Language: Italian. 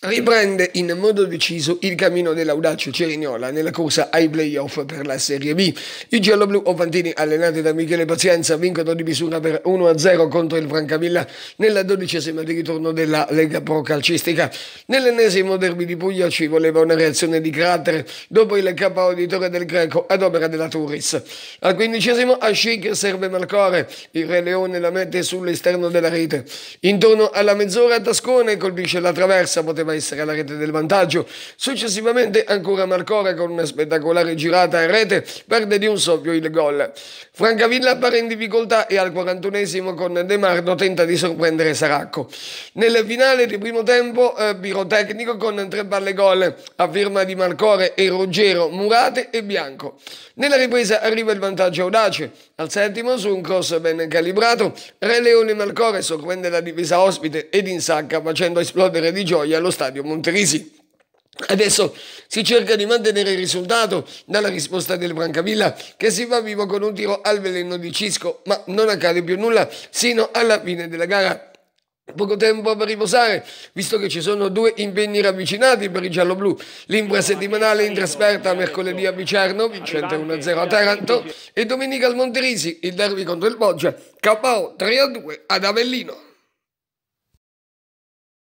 Riprende in modo deciso il cammino dell'audace Cerignola nella corsa ai playoff per la Serie B. I gialloblu ovantini, allenati da Michele Pazienza, vincono di misura per 1-0 contro il Francavilla nella dodicesima di ritorno della Lega Pro Calcistica. Nell'ennesimo derby di Puglia ci voleva una reazione di carattere dopo il capo auditore del Greco ad opera della Turis. Al quindicesimo a Schick serve Malcore, il Re Leone la mette sull'esterno della rete. Intorno alla mezz'ora Tascone colpisce la traversa, poteva poteva essere la rete del vantaggio. Successivamente ancora Marcora con una spettacolare girata a rete perde di un soffio il gol. Francavilla appare in difficoltà e al 41esimo con De Mardo tenta di sorprendere Saracco. Nel finale di primo tempo eh, pirotecnico con tre balle gol a firma di Marcore e Ruggero, Murate e Bianco. Nella ripresa arriva il vantaggio audace. Al settimo su un cross ben calibrato Re Leone Marcore sorprende la difesa ospite ed insacca facendo esplodere di gioia lo stadio Monterisi. Adesso si cerca di mantenere il risultato dalla risposta del Brancavilla che si va vivo con un tiro al veleno di Cisco, ma non accade più nulla sino alla fine della gara poco tempo per riposare, visto che ci sono due impegni ravvicinati per i gialloblu. L'infrasettimanale in trasferta mercoledì a Vicerno, vincente 1-0 a Taranto, e domenica al Monterisi, il derby contro il Boggia, KO 3-2 ad Avellino.